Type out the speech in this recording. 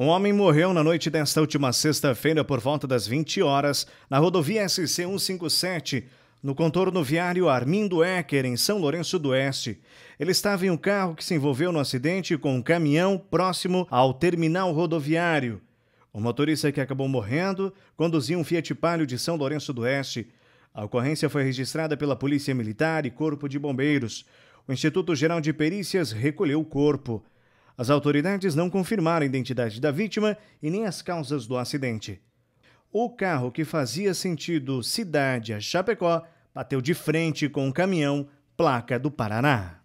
Um homem morreu na noite desta última sexta-feira por volta das 20 horas na rodovia SC 157, no contorno viário Armindo Ecker, em São Lourenço do Oeste. Ele estava em um carro que se envolveu no acidente com um caminhão próximo ao terminal rodoviário. O motorista que acabou morrendo conduzia um Fiat Palio de São Lourenço do Oeste. A ocorrência foi registrada pela Polícia Militar e Corpo de Bombeiros. O Instituto Geral de Perícias recolheu o corpo. As autoridades não confirmaram a identidade da vítima e nem as causas do acidente. O carro que fazia sentido cidade a Chapecó bateu de frente com um caminhão, placa do Paraná.